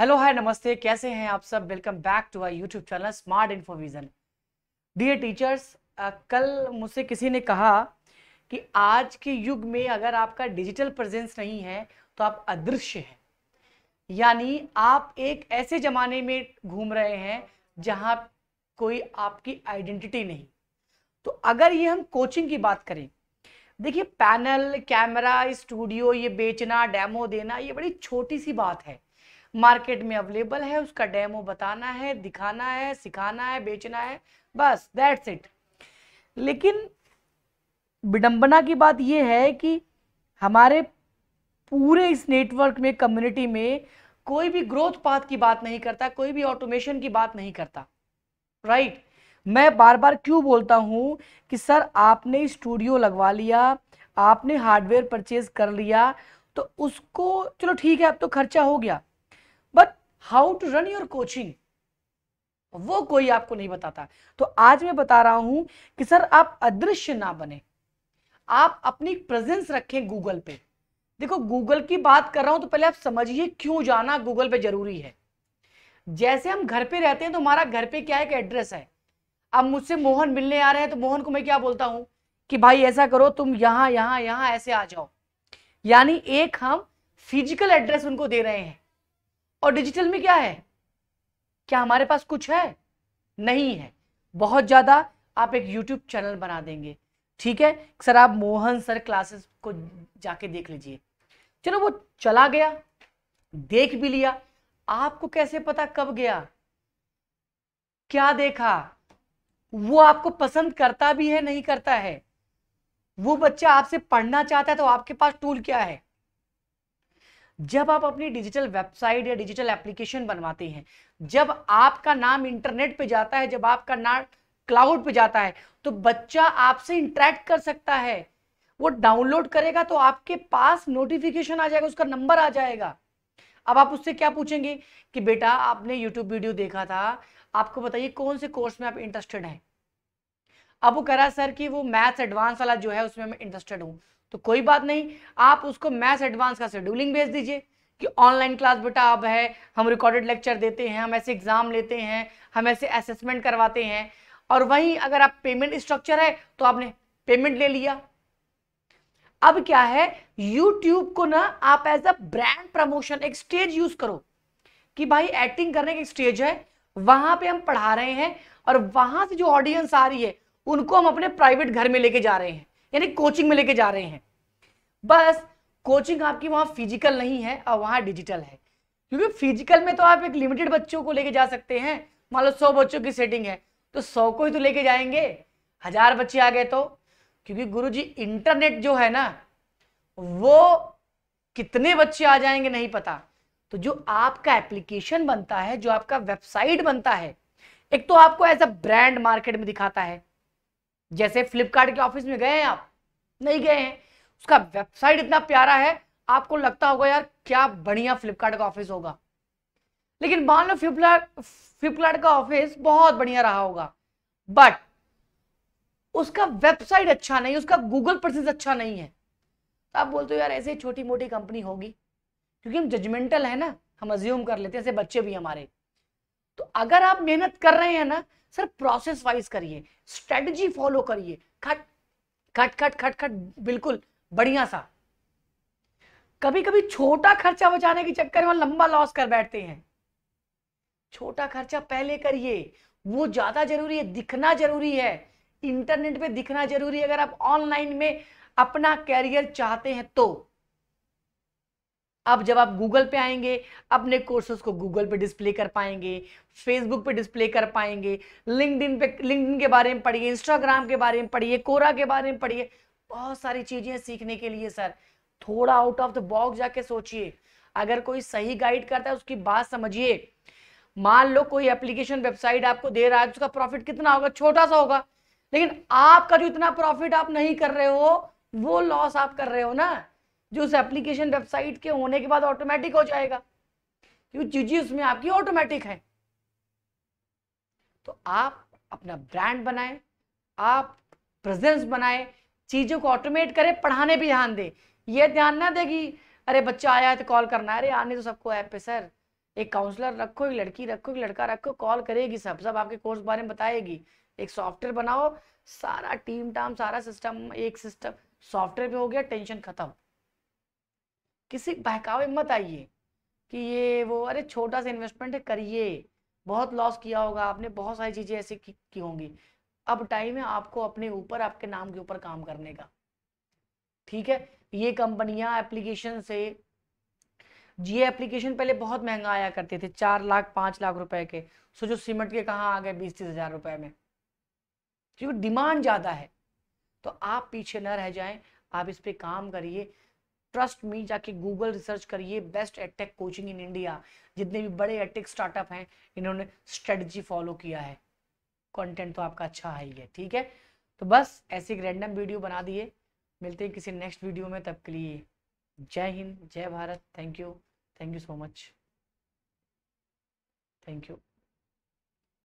Hello hi नमस्ते कैसे हैं आप सब welcome back to our YouTube channel smart Infovision dear teachers कल मुझसे किसी ने कहा कि आज के युग में अगर आपका डिजिटल प्रेजेंस नहीं है तो आप अदृश्य हैं यानी आप एक ऐसे ज़माने में घूम रहे हैं जहां कोई आपकी आइडेंटिटी नहीं तो अगर ये हम कोचिंग की बात करें देखिए पैनल कैमरा स्टूडियो ये बेचना डेमो देना ये बड़ी छोटी सी बात है मार्केट में अवेलेबल है उसका डेमो बताना है दिखाना है सिखाना है बेचना है बस दैट्स इट लेकिन विडंबना की बात यह है कि हमारे पूरे इस नेटवर्क में कम्युनिटी में कोई भी ग्रोथ पाथ की बात नहीं करता कोई भी ऑटोमेशन की बात नहीं करता राइट right? मैं बार बार क्यों बोलता हूँ कि सर आपने स्टूडियो लगवा लिया आपने हार्डवेयर परचेज कर लिया तो उसको चलो ठीक है अब तो खर्चा हो गया but how to run your coaching वो कोई आपको नहीं बताता तो आज मैं बता रहा हूं कि सर आप अदृश्य ना बने आप अपनी प्रेजेंस रखें गूगल पे देखो गूगल की बात कर रहा हूं तो पहले आप समझिए क्यों जाना गूगल पे जरूरी है जैसे हम घर पे रहते हैं तो हमारा घर पे क्या एक एड्रेस है अब मुझसे मोहन मिलने आ रहे हैं तो मोहन को मैं क्या बोलता हूं कि भाई ऐसा करो तुम यहां यहां यहां ऐसे आ जाओ यानी एक हम फिजिकल एड्रेस उनको दे रहे हैं और डिजिटल में क्या है क्या हमारे पास कुछ है नहीं है बहुत ज़्यादा आप एक यूट्यूब चैनल बना देंगे ठीक है सर आप मोहन सर क्लासेस को जाके देख लीजिए चलो वो चला गया देख भी लिया आपको कैसे पता कब गया क्या देखा वो आपको पसंद करता भी है नहीं करता है वो बच्चा आपसे पढ़ना चाहता है तो आपके पास टूल क्या है जब आप अपनी डिजिटल वेबसाइट या डिजिटल एप्लीकेशन बनवाते हैं जब आपका नाम इंटरनेट पे जाता है जब आपका नाम क्लाउड पे जाता है तो बच्चा आपसे इंटरेक्ट कर सकता है वो डाउनलोड करेगा तो आपके पास नोटिफिकेशन आ जाएगा उसका नंबर आ जाएगा अब आप उससे क्या पूछेंगे कि बेटा आपने यूट्यूब वीडियो देखा था आपको बताइए कौन से कोर्स में आप इंटरेस्टेड हैं अब वो कह रहा सर कि वो मैथ्स एडवांस वाला जो है उसमें मैं इंटरेस्टेड हूँ तो कोई बात नहीं आप उसको मैथ एडवांस का शेड्यूलिंग भेज दीजिए कि ऑनलाइन क्लास बेटा अब है हम रिकॉर्डेड लेक्चर देते हैं हम ऐसे एग्ज़ाम लेते हैं हम ऐसे असेसमेंट करवाते हैं और वहीं अगर आप पेमेंट स्ट्रक्चर है तो आपने पेमेंट ले लिया अब क्या है यूट्यूब को ना आप एज अ ब्रांड प्रमोशन एक स्टेज यूज करो कि भाई एक्टिंग करने का स्टेज है वहां पे हम पढ़ा रहे हैं और वहां से जो ऑडियंस आ रही है उनको हम अपने प्राइवेट घर में लेके जा रहे हैं यानी कोचिंग में लेके जा रहे हैं बस कोचिंग आपकी वहां फिजिकल नहीं है और वहां डिजिटल है क्योंकि फिजिकल में तो आप एक लिमिटेड बच्चों को लेके जा सकते हैं मान लो सौ बच्चों की सेटिंग है तो सौ को ही तो लेके जाएंगे हजार बच्चे आ गए तो क्योंकि गुरुजी इंटरनेट जो है ना वो कितने बच्चे आ जाएंगे नहीं पता तो जो आपका एप्लीकेशन बनता है जो आपका वेबसाइट बनता है एक तो आपको एज अ ब्रांड मार्केट में दिखाता है जैसे फ्लिपकार्ट के ऑफिस में गए हैं आप नहीं गए हैं उसका वेबसाइट इतना प्यारा है आपको लगता होगा यार क्या बढ़िया फ्लिपकार्ट का ऑफिस होगा लेकिन मान लो फ्लिपकार्ट फ्लिपकार्ट का ऑफिस बहुत बढ़िया रहा होगा बट उसका वेबसाइट अच्छा नहीं उसका गूगल प्रोसेस अच्छा नहीं है तो आप बोलते हो यार ऐसे छोटी मोटी कंपनी होगी क्योंकि हम जजमेंटल है ना हम अज्यूम कर लेते हैं ऐसे बच्चे भी हमारे तो अगर आप मेहनत कर रहे हैं ना सर प्रोसेस वाइज करिए स्ट्रेटजी फॉलो करिए खट खट खट खट खट बिल्कुल बढ़िया सा कभी कभी छोटा खर्चा बचाने के चक्कर में लंबा लॉस कर बैठते हैं छोटा खर्चा पहले करिए वो ज्यादा जरूरी है दिखना जरूरी है इंटरनेट पे दिखना जरूरी है अगर आप ऑनलाइन में अपना कैरियर चाहते हैं तो अब जब आप गूगल पे आएंगे अपने कोर्सेज को गूगल पे डिस्प्ले कर पाएंगे फेसबुक पे डिस्प्ले कर पाएंगे लिंकडिन पे लिंकडिन के बारे में पढ़िए इंस्टाग्राम के बारे में पढ़िए कोरा के बारे में पढ़िए बहुत सारी चीज़ें सीखने के लिए सर थोड़ा आउट ऑफ द बॉक्स जाके सोचिए अगर कोई सही गाइड करता है उसकी बात समझिए मान लो कोई एप्लीकेशन वेबसाइट आपको दे रहा है उसका प्रॉफिट कितना होगा छोटा सा होगा लेकिन आपका जो इतना प्रॉफिट आप नहीं कर रहे हो वो लॉस आप कर रहे हो ना जो उस एप्लीकेशन वेबसाइट के होने के बाद ऑटोमेटिक हो जाएगा क्योंकि चीजें उसमें आपकी ऑटोमेटिक है तो आप अपना ब्रांड बनाए आप प्रेजेंस बनाए चीज़ों को ऑटोमेट करें पढ़ाने भी ध्यान दे ये ध्यान ना दे कि अरे बच्चा आया है तो कॉल करना है अरे आने तो सबको ऐप पे सर एक काउंसलर रखो एक लड़की रखो एक लड़का रखो कॉल करेगी सब सब आपके कोर्स बारे में बताएगी एक सॉफ्टवेयर बनाओ सारा टीम टाम सारा सिस्टम एक सिस्टम सॉफ्टवेयर पे हो गया टेंशन खत्म किसी बहकावे मत आइए कि ये वो अरे छोटा सा इन्वेस्टमेंट है करिए बहुत लॉस किया होगा आपने बहुत सारी चीज़ें ऐसी की, की होंगी अब टाइम है आपको अपने ऊपर आपके नाम के ऊपर काम करने का ठीक है ये कंपनियां एप्लीकेशन से जी एप्लीकेशन पहले बहुत महंगा आया करते थे चार लाख पांच लाख रुपए के सो जो सीमेंट के कहा आ गए बीस तीस हजार रुपए में क्योंकि डिमांड ज़्यादा है तो आप पीछे न रह जाएं आप इस पर काम करिए ट्रस्ट मी जाके गूगल रिसर्च करिए best edtech coaching in India जितने भी बड़े एडटेक स्टार्टअप हैं इन्होंने स्ट्रेटजी फॉलो किया है कंटेंट तो आपका अच्छा है ही है ठीक है तो बस ऐसी एक रैंडम वीडियो बना दिए मिलते हैं किसी नेक्स्ट वीडियो में तब के लिए जय हिंद जय Bharat thank you thank you so much thank you